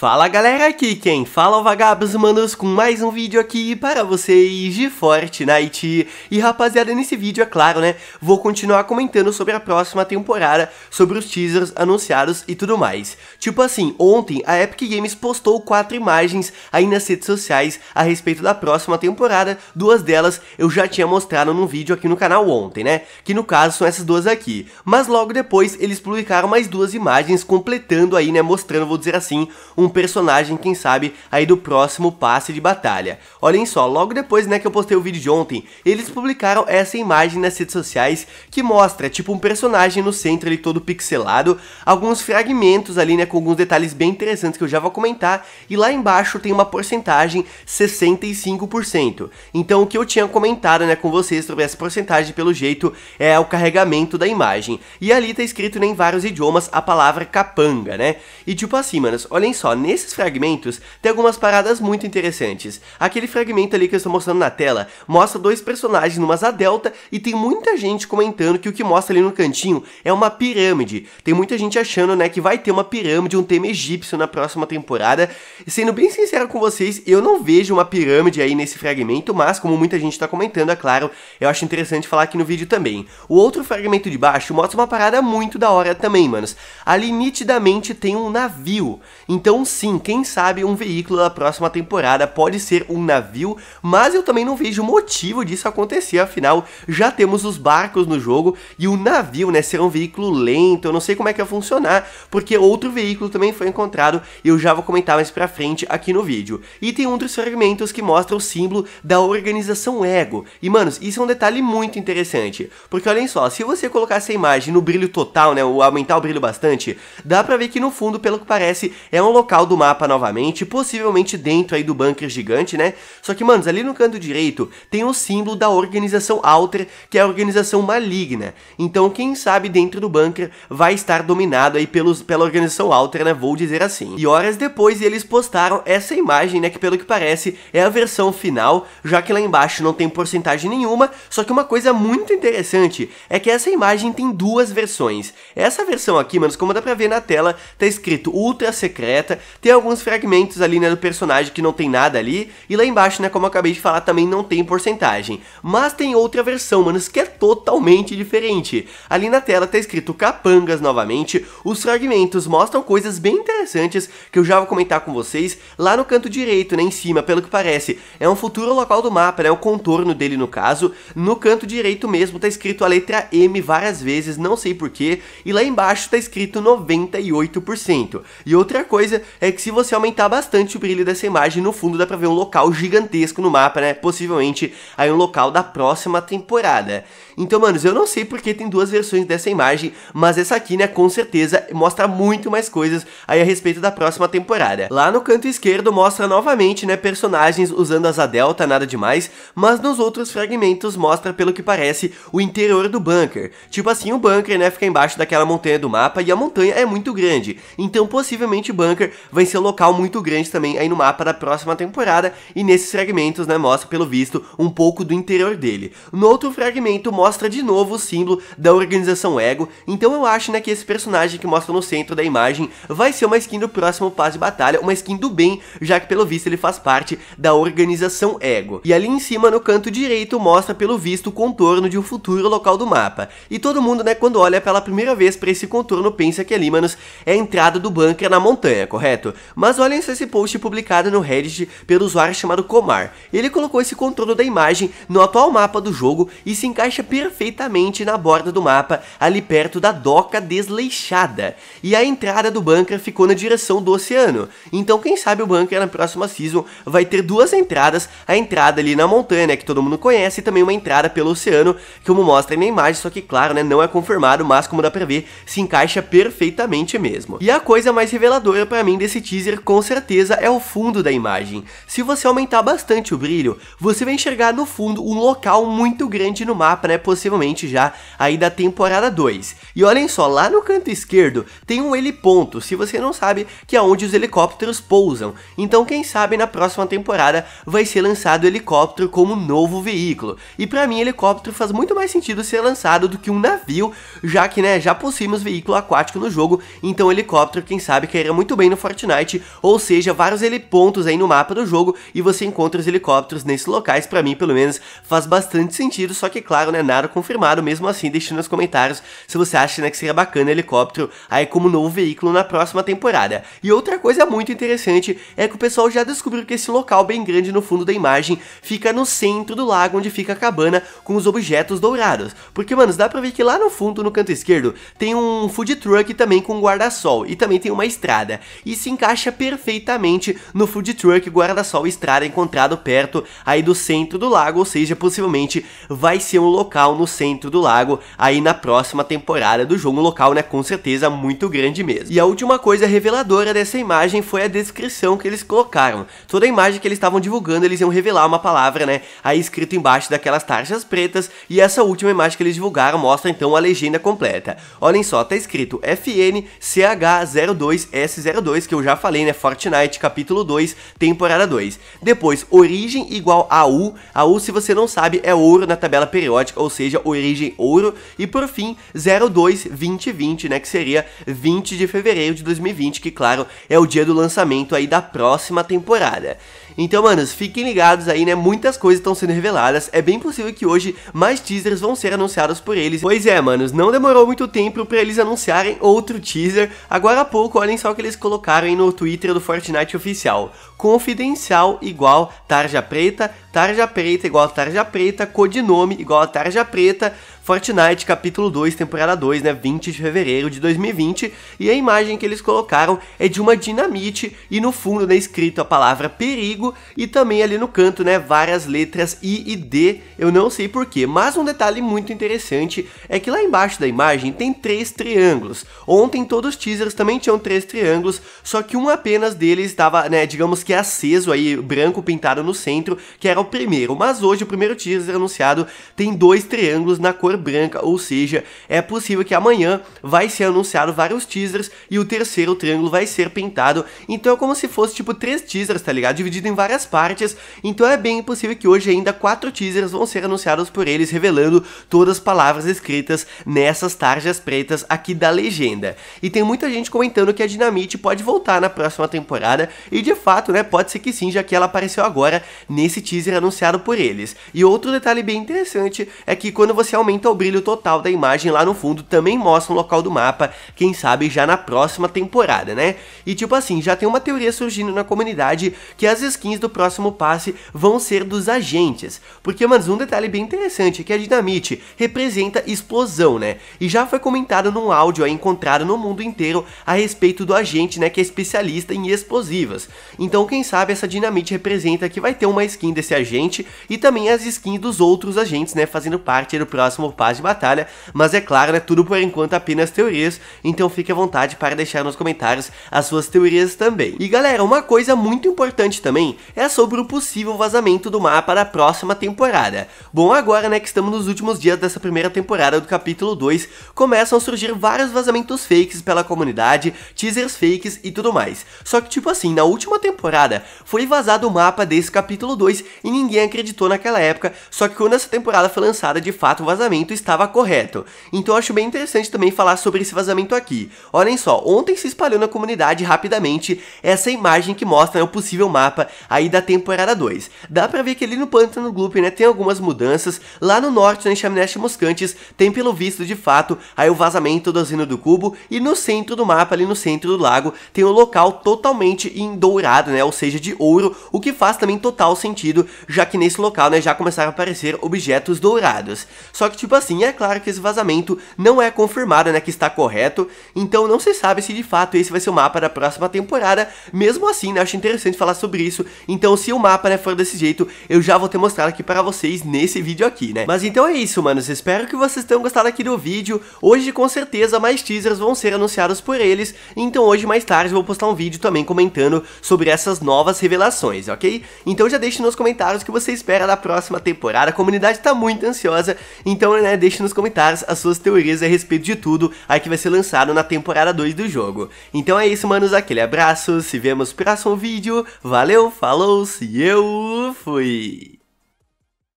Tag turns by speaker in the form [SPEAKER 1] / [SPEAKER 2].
[SPEAKER 1] Fala galera, aqui quem fala é o Vagabos Manos com mais um vídeo aqui para vocês de Fortnite. E rapaziada, nesse vídeo, é claro, né, vou continuar comentando sobre a próxima temporada, sobre os teasers anunciados e tudo mais. Tipo assim, ontem a Epic Games postou quatro imagens aí nas redes sociais a respeito da próxima temporada, duas delas eu já tinha mostrado num vídeo aqui no canal ontem, né, que no caso são essas duas aqui. Mas logo depois eles publicaram mais duas imagens completando aí, né, mostrando, vou dizer assim, um personagem, quem sabe, aí do próximo passe de batalha. Olhem só, logo depois né, que eu postei o vídeo de ontem, eles publicaram essa imagem nas redes sociais que mostra tipo um personagem no centro ali todo pixelado, alguns fragmentos ali né, com alguns detalhes bem interessantes que eu já vou comentar, e lá embaixo tem uma porcentagem 65%. Então o que eu tinha comentado né, com vocês sobre essa porcentagem pelo jeito é o carregamento da imagem. E ali tá escrito né, em vários idiomas a palavra capanga, né? E tipo assim, manos, olhem só, nesses fragmentos, tem algumas paradas muito interessantes. Aquele fragmento ali que eu estou mostrando na tela mostra dois personagens numa asa delta e tem muita gente comentando que o que mostra ali no cantinho é uma pirâmide. Tem muita gente achando, né, que vai ter uma pirâmide, um tema egípcio na próxima temporada. sendo bem sincero com vocês, eu não vejo uma pirâmide aí nesse fragmento, mas como muita gente está comentando, é claro, eu acho interessante falar aqui no vídeo também. O outro fragmento de baixo mostra uma parada muito da hora também, manos. Ali nitidamente tem um navio. Então sim, quem sabe um veículo da próxima temporada pode ser um navio, mas eu também não vejo motivo disso acontecer, afinal já temos os barcos no jogo e o navio, né, ser um veículo lento, eu não sei como é que vai funcionar, porque outro veículo também foi encontrado e eu já vou comentar mais pra frente aqui no vídeo. E tem um dos fragmentos que mostra o símbolo da organização Ego, e manos, isso é um detalhe muito interessante, porque olhem só, se você colocar essa imagem no brilho total, né, ou aumentar o brilho bastante, dá pra ver que no fundo, pelo que parece, é um local central do mapa novamente, possivelmente dentro aí do bunker gigante, né? Só que, manos, ali no canto direito tem o símbolo da organização Alter, que é a organização maligna. Então, quem sabe dentro do bunker vai estar dominado aí pelos, pela organização Alter, né? Vou dizer assim. E horas depois eles postaram essa imagem, né? Que pelo que parece é a versão final, já que lá embaixo não tem porcentagem nenhuma. Só que uma coisa muito interessante é que essa imagem tem duas versões. Essa versão aqui, manos, como dá pra ver na tela, tá escrito ultra secreta, tem alguns fragmentos ali, né, do personagem que não tem nada ali. E lá embaixo, né, como eu acabei de falar, também não tem porcentagem. Mas tem outra versão, mano que é totalmente diferente. Ali na tela tá escrito Capangas novamente. Os fragmentos mostram coisas bem interessantes que eu já vou comentar com vocês lá no canto direito, né, em cima, pelo que parece. É um futuro local do mapa, né, o contorno dele no caso. No canto direito mesmo tá escrito a letra M várias vezes, não sei porquê. E lá embaixo tá escrito 98%. E outra coisa é que se você aumentar bastante o brilho dessa imagem, no fundo dá pra ver um local gigantesco no mapa, né? Possivelmente aí um local da próxima temporada. Então, manos, eu não sei porque tem duas versões dessa imagem, mas essa aqui, né, com certeza mostra muito mais coisas aí a respeito da próxima temporada. Lá no canto esquerdo mostra novamente, né, personagens usando as delta, nada demais, mas nos outros fragmentos mostra, pelo que parece, o interior do bunker. Tipo assim, o bunker, né, fica embaixo daquela montanha do mapa e a montanha é muito grande, então possivelmente o bunker vai ser um local muito grande também aí no mapa da próxima temporada, e nesses fragmentos, né, mostra pelo visto um pouco do interior dele. No outro fragmento mostra de novo o símbolo da organização Ego, então eu acho, né, que esse personagem que mostra no centro da imagem vai ser uma skin do próximo passo de batalha, uma skin do bem, já que pelo visto ele faz parte da organização Ego. E ali em cima, no canto direito, mostra pelo visto o contorno de um futuro local do mapa. E todo mundo, né, quando olha pela primeira vez para esse contorno, pensa que ali, manos, é a entrada do bunker na montanha, correto? correto, mas olhem esse post publicado no Reddit pelo usuário chamado Comar. Ele colocou esse controle da imagem no atual mapa do jogo e se encaixa perfeitamente na borda do mapa, ali perto da doca desleixada. E a entrada do bunker ficou na direção do oceano, então quem sabe o bunker na próxima season vai ter duas entradas, a entrada ali na montanha, que todo mundo conhece, e também uma entrada pelo oceano, como mostra na imagem, só que claro, né, não é confirmado, mas como dá pra ver, se encaixa perfeitamente mesmo. E a coisa mais reveladora para mim desse teaser com certeza é o fundo da imagem. Se você aumentar bastante o brilho, você vai enxergar no fundo um local muito grande no mapa, né, possivelmente já aí da temporada 2. E olhem só, lá no canto esquerdo tem um heliponto, se você não sabe que é onde os helicópteros pousam. Então quem sabe na próxima temporada vai ser lançado o helicóptero como novo veículo. E para mim helicóptero faz muito mais sentido ser lançado do que um navio, já que né, já possuímos veículo aquático no jogo, então helicóptero quem sabe cairá muito bem no Fortnite, ou seja, vários pontos aí no mapa do jogo e você encontra os helicópteros nesses locais, para mim pelo menos faz bastante sentido, só que claro, né, nada confirmado, mesmo assim deixe nos comentários se você acha né, que seria bacana helicóptero aí como novo veículo na próxima temporada. E outra coisa muito interessante é que o pessoal já descobriu que esse local bem grande no fundo da imagem fica no centro do lago onde fica a cabana com os objetos dourados, porque mano, dá pra ver que lá no fundo, no canto esquerdo, tem um food truck também com guarda-sol e também tem uma estrada. E se encaixa perfeitamente no food truck guarda-sol estrada encontrado perto aí do centro do lago, ou seja, possivelmente vai ser um local no centro do lago aí na próxima temporada do jogo, um local né, com certeza muito grande mesmo. E a última coisa reveladora dessa imagem foi a descrição que eles colocaram. Toda a imagem que eles estavam divulgando, eles iam revelar uma palavra, né, aí escrito embaixo daquelas tarjas pretas, e essa última imagem que eles divulgaram mostra então a legenda completa. Olhem só, tá escrito FNCH02S02, que eu já falei, né? Fortnite, capítulo 2, temporada 2. Depois, origem igual a AU. AU, se você não sabe, é ouro na tabela periódica, ou seja, origem ouro. E por fim, 02 2020, né? Que seria 20 de fevereiro de 2020, que claro, é o dia do lançamento aí da próxima temporada. Então, manos, fiquem ligados aí, né? Muitas coisas estão sendo reveladas. É bem possível que hoje mais teasers vão ser anunciados por eles. Pois é, manos, não demorou muito tempo para eles anunciarem outro teaser. Agora há pouco, olhem só o que eles colocaram aí no Twitter do Fortnite oficial. Confidencial igual tarja preta, tarja preta igual tarja preta, codinome igual tarja preta. Fortnite capítulo 2, temporada 2, né, 20 de fevereiro de 2020, e a imagem que eles colocaram é de uma dinamite e no fundo, né, escrito a palavra perigo e também ali no canto, né, várias letras I e D, eu não sei porquê, mas um detalhe muito interessante é que lá embaixo da imagem tem três triângulos. Ontem todos os teasers também tinham três triângulos, só que um apenas deles estava, né, digamos que aceso aí, branco pintado no centro, que era o primeiro, mas hoje o primeiro teaser anunciado tem dois triângulos na cor branca, ou seja, é possível que amanhã vai ser anunciado vários teasers e o terceiro triângulo vai ser pintado, então é como se fosse tipo três teasers, tá ligado? Dividido em várias partes, então é bem possível que hoje ainda quatro teasers vão ser anunciados por eles, revelando todas as palavras escritas nessas tarjas pretas aqui da legenda. E tem muita gente comentando que a Dinamite pode voltar na próxima temporada, e de fato, né, pode ser que sim, já que ela apareceu agora nesse teaser anunciado por eles. E outro detalhe bem interessante é que quando você aumenta aumenta o brilho total da imagem lá no fundo, também mostra um local do mapa, quem sabe já na próxima temporada, né? E tipo assim, já tem uma teoria surgindo na comunidade que as skins do próximo passe vão ser dos agentes. Porque, mas um detalhe bem interessante é que a dinamite representa explosão, né? E já foi comentado num áudio aí encontrado no mundo inteiro a respeito do agente, né, que é especialista em explosivas. Então, quem sabe essa dinamite representa que vai ter uma skin desse agente e também as skins dos outros agentes, né, fazendo parte do próximo paz de batalha, mas é claro, né, tudo por enquanto apenas teorias, então fique à vontade para deixar nos comentários as suas teorias também. E galera, uma coisa muito importante também é sobre o possível vazamento do mapa da próxima temporada. Bom, agora né, que estamos nos últimos dias dessa primeira temporada do capítulo 2, começam a surgir vários vazamentos fakes pela comunidade, teasers fakes e tudo mais. Só que tipo assim, na última temporada foi vazado o mapa desse capítulo 2 e ninguém acreditou naquela época, só que quando essa temporada foi lançada de fato o vazamento vazamento estava correto. Então eu acho bem interessante também falar sobre esse vazamento aqui. Olhem só, ontem se espalhou na comunidade rapidamente essa imagem que mostra né, o possível mapa aí da temporada 2. Dá pra ver que ali no Pântano Gloop, né, tem algumas mudanças. Lá no norte, né, em Chamineste Moscantes, tem pelo visto, de fato, aí o vazamento do Zino do Cubo. E no centro do mapa, ali no centro do lago, tem um local totalmente em dourado, né, ou seja, de ouro, o que faz também total sentido, já que nesse local, né, já começaram a aparecer objetos dourados. Só que, tipo, mesmo tipo assim, é claro que esse vazamento não é confirmado, né, que está correto, então não se sabe se de fato esse vai ser o mapa da próxima temporada, mesmo assim, né, acho interessante falar sobre isso, então se o mapa, né, for desse jeito, eu já vou ter mostrado aqui para vocês nesse vídeo aqui, né. Mas então é isso, manos, espero que vocês tenham gostado aqui do vídeo, hoje com certeza mais teasers vão ser anunciados por eles, então hoje mais tarde vou postar um vídeo também comentando sobre essas novas revelações, ok? Então já deixe nos comentários o que você espera da próxima temporada, a comunidade tá muito ansiosa, então né, deixe nos comentários as suas teorias a respeito de tudo aí que vai ser lançado na temporada 2 do jogo. Então é isso, manos, aquele abraço, se vemos no próximo vídeo, valeu, falou, se eu fui!